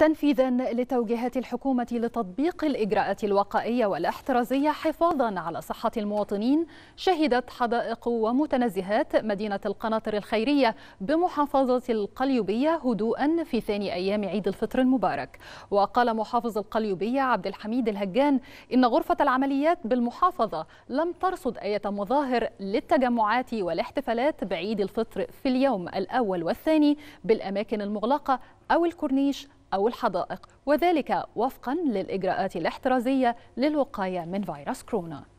تنفيذا لتوجيهات الحكومة لتطبيق الإجراءات الوقائية والاحترازية حفاظا على صحة المواطنين شهدت حدائق ومتنزهات مدينة القناطر الخيرية بمحافظة القليوبية هدوءا في ثاني أيام عيد الفطر المبارك وقال محافظ القليوبية عبد الحميد الهجان إن غرفة العمليات بالمحافظة لم ترصد أي مظاهر للتجمعات والاحتفالات بعيد الفطر في اليوم الأول والثاني بالأماكن المغلقة أو الكورنيش أو الحدائق وذلك وفقا للإجراءات الاحترازية للوقاية من فيروس كورونا